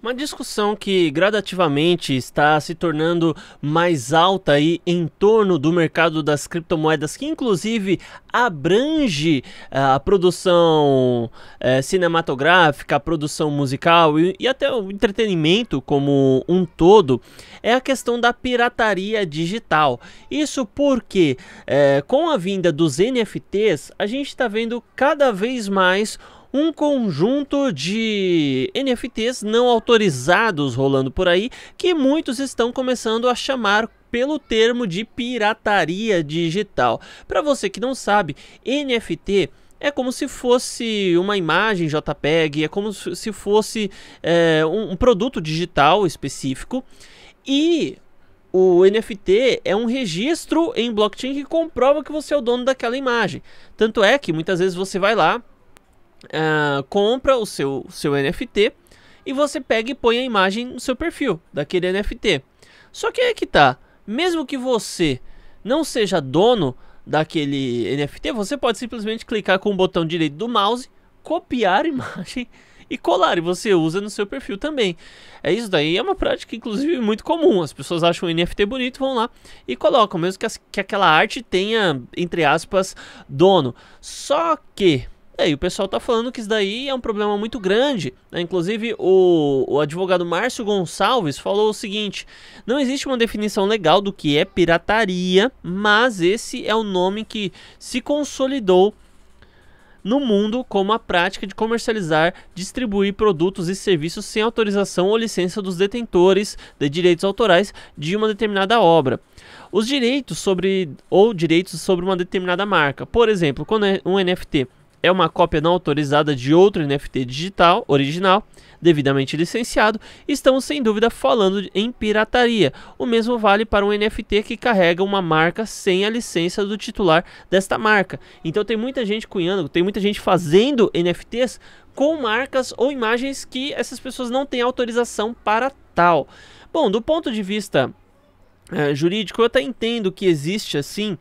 Uma discussão que gradativamente está se tornando mais alta aí em torno do mercado das criptomoedas, que inclusive abrange eh, a produção eh, cinematográfica, a produção musical e, e até o entretenimento como um todo, é a questão da pirataria digital. Isso porque eh, com a vinda dos NFTs, a gente está vendo cada vez mais um conjunto de NFTs não autorizados rolando por aí, que muitos estão começando a chamar pelo termo de pirataria digital. Para você que não sabe, NFT é como se fosse uma imagem JPEG, é como se fosse é, um, um produto digital específico e o NFT é um registro em blockchain que comprova que você é o dono daquela imagem. Tanto é que muitas vezes você vai lá, uh, compra o seu, seu NFT e você pega e põe a imagem no seu perfil daquele NFT. Só que aí que tá, mesmo que você não seja dono daquele NFT, você pode simplesmente clicar com o botão direito do mouse, copiar a imagem e colar, e você usa no seu perfil também. É isso daí, é uma prática inclusive muito comum. As pessoas acham o NFT bonito, vão lá e colocam, mesmo que, as, que aquela arte tenha, entre aspas, dono. Só que e é, e o pessoal tá falando que isso daí é um problema muito grande. Né? Inclusive, o, o advogado Márcio Gonçalves falou o seguinte: não existe uma definição legal do que é pirataria, mas esse é o nome que se consolidou no mundo como a prática de comercializar, distribuir produtos e serviços sem autorização ou licença dos detentores de direitos autorais de uma determinada obra. Os direitos sobre ou direitos sobre uma determinada marca, por exemplo, quando é um NFT é uma cópia não autorizada de outro NFT digital original, devidamente licenciado, estamos sem dúvida falando em pirataria. O mesmo vale para um NFT que carrega uma marca sem a licença do titular desta marca. Então tem muita gente cunhando, tem muita gente fazendo NFTs com marcas ou imagens que essas pessoas não têm autorização para tal. Bom, do ponto de vista é, jurídico, eu até entendo que existe assim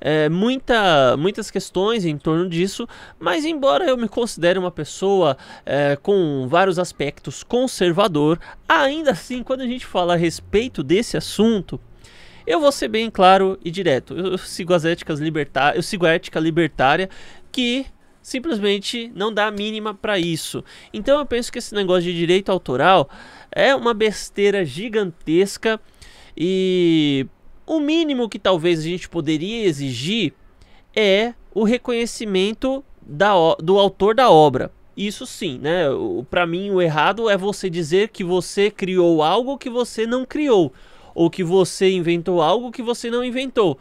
é, muita, muitas questões em torno disso, mas embora eu me considere uma pessoa é, com vários aspectos conservador, ainda assim, quando a gente fala a respeito desse assunto, eu vou ser bem claro e direto. Eu, eu sigo as éticas libertárias, eu sigo a ética libertária que simplesmente não dá a mínima para isso. Então eu penso que esse negócio de direito autoral é uma besteira gigantesca e o mínimo que talvez a gente poderia exigir é o reconhecimento da, do autor da obra. Isso sim, né? Para mim, o errado é você dizer que você criou algo que você não criou, ou que você inventou algo que você não inventou.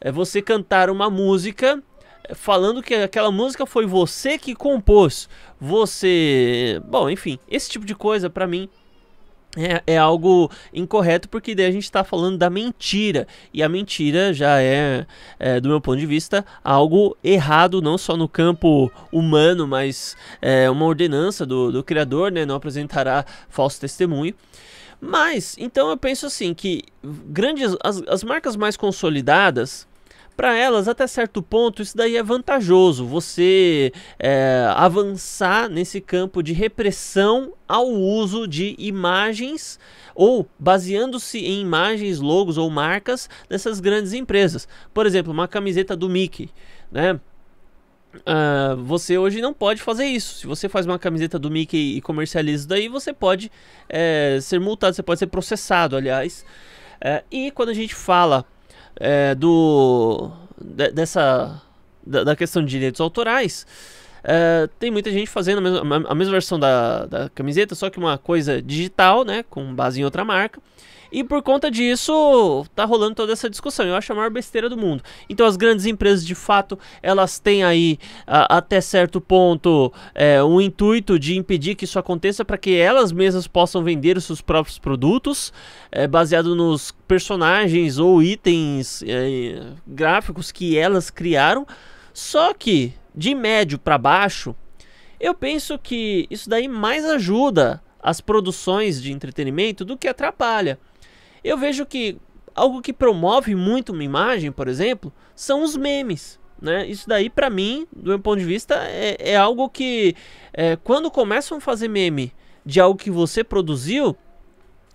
É você cantar uma música é, falando que aquela música foi você que compôs. Você, bom, enfim, esse tipo de coisa para mim é, é, algo incorreto porque daí a gente está falando da mentira e a mentira já é, é, do meu ponto de vista, algo errado não só no campo humano, mas é uma ordenança do, do Criador, né? Não apresentará falso testemunho. Mas então eu penso assim que grandes as, as marcas mais consolidadas para elas, até certo ponto, isso daí é vantajoso. Você é, avançar nesse campo de repressão ao uso de imagens ou baseando-se em imagens, logos ou marcas dessas grandes empresas. Por exemplo, uma camiseta do Mickey, né? Uh, você hoje não pode fazer isso. Se você faz uma camiseta do Mickey e comercializa isso daí, você pode é, ser multado, você pode ser processado, aliás. É, e quando a gente fala é, do de, dessa da, da, questão de direitos autorais, é, tem muita gente fazendo a mesma, a mesma versão da, da camiseta, só que uma coisa digital, né, com base em outra marca. E por conta disso, tá rolando toda essa discussão. Eu acho a maior besteira do mundo. Então, as grandes empresas, de fato, elas têm aí, a, até certo ponto, é, um intuito de impedir que isso aconteça para que elas mesmas possam vender os seus próprios produtos, é, baseado nos personagens ou itens é, gráficos que elas criaram. Só que, de médio para baixo, eu penso que isso daí mais ajuda as produções de entretenimento do que atrapalha. Eu vejo que algo que promove muito uma imagem, por exemplo, são os memes. Né? Isso daí, para mim, do meu ponto de vista, é, é algo que é, quando começam a fazer meme de algo que você produziu,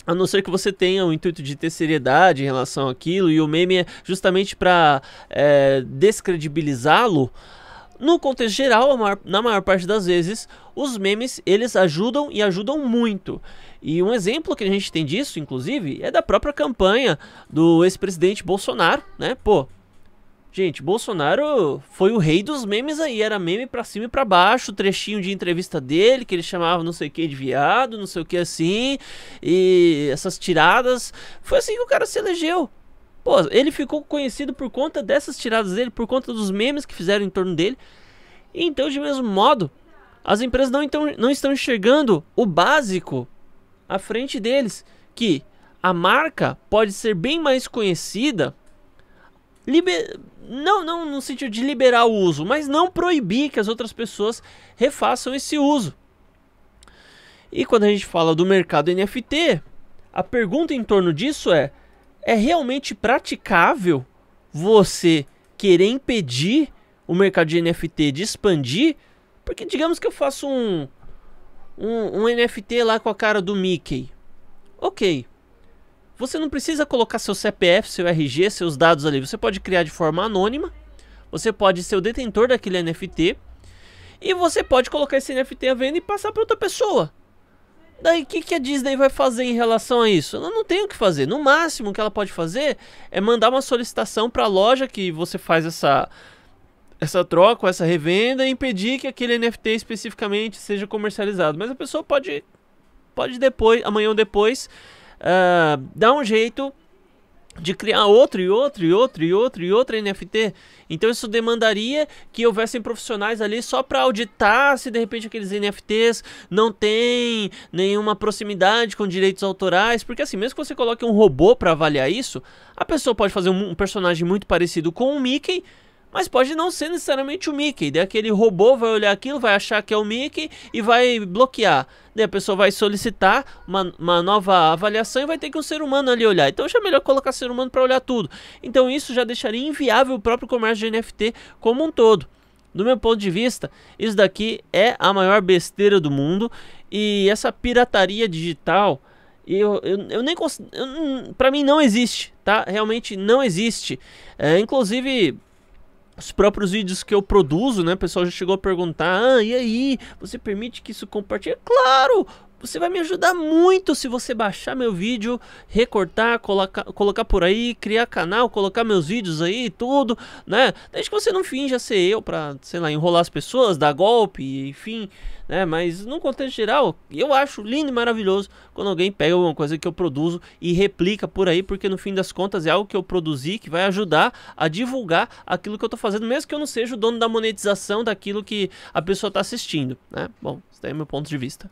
a não ser que você tenha o intuito de ter seriedade em relação àquilo, e o meme é justamente para é, descredibilizá-lo, no contexto geral, maior, na maior parte das vezes, os memes eles ajudam e ajudam muito. E um exemplo que a gente tem disso, inclusive, é da própria campanha do ex-presidente Bolsonaro, né? Pô, gente, Bolsonaro foi o rei dos memes aí, era meme pra cima e pra baixo, trechinho de entrevista dele, que ele chamava não sei o que de viado, não sei o que assim, e essas tiradas. Foi assim que o cara se elegeu. Pô, ele ficou conhecido por conta dessas tiradas dele, por conta dos memes que fizeram em torno dele. Então, de mesmo modo, as empresas não, então, não estão enxergando o básico à frente deles, que a marca pode ser bem mais conhecida, liber... não, não no sentido de liberar o uso, mas não proibir que as outras pessoas refaçam esse uso. E quando a gente fala do mercado NFT, a pergunta em torno disso é: é realmente praticável você querer impedir o mercado de NFT de expandir? Porque digamos que eu faço um, um, um NFT lá com a cara do Mickey. Ok. Você não precisa colocar seu CPF, seu RG, seus dados ali. Você pode criar de forma anônima. Você pode ser o detentor daquele NFT. E você pode colocar esse NFT à venda e passar para outra pessoa. Daí o que, que a Disney vai fazer em relação a isso? Ela não tem o que fazer. No máximo, o que ela pode fazer é mandar uma solicitação para a loja que você faz essa, essa troca, essa revenda, e impedir que aquele NFT especificamente seja comercializado. Mas a pessoa pode, pode depois, amanhã ou depois, uh, dar um jeito de criar outro e outro e outro e outro e outro NFT. Então isso demandaria que houvessem profissionais ali só para auditar se de repente aqueles NFTs não têm nenhuma proximidade com direitos autorais, porque assim, mesmo que você coloque um robô para avaliar isso, a pessoa pode fazer um, um personagem muito parecido com o Mickey mas pode não ser necessariamente o Mickey. Daí aquele robô vai olhar aquilo, vai achar que é o Mickey e vai bloquear. Daí a pessoa vai solicitar uma, uma nova avaliação e vai ter que um ser humano ali olhar. Então já é melhor colocar ser humano para olhar tudo. Então isso já deixaria inviável o próprio comércio de NFT como um todo. Do meu ponto de vista, isso daqui é a maior besteira do mundo e essa pirataria digital, eu, eu, eu nem para mim não existe, tá? Realmente não existe. É, inclusive os próprios vídeos que eu produzo, né? O pessoal já chegou a perguntar: ah, e aí? Você permite que isso compartilhe? Claro! Você vai me ajudar muito se você baixar meu vídeo, recortar, colocar por aí, criar canal, colocar meus vídeos aí, tudo, né? Desde que você não finja ser eu pra, sei lá, enrolar as pessoas, dar golpe, enfim, né? Mas no contexto geral, eu acho lindo e maravilhoso quando alguém pega alguma coisa que eu produzo e replica por aí, porque no fim das contas é algo que eu produzi que vai ajudar a divulgar aquilo que eu tô fazendo, mesmo que eu não seja o dono da monetização daquilo que a pessoa tá assistindo, né? Bom, esse daí é meu ponto de vista.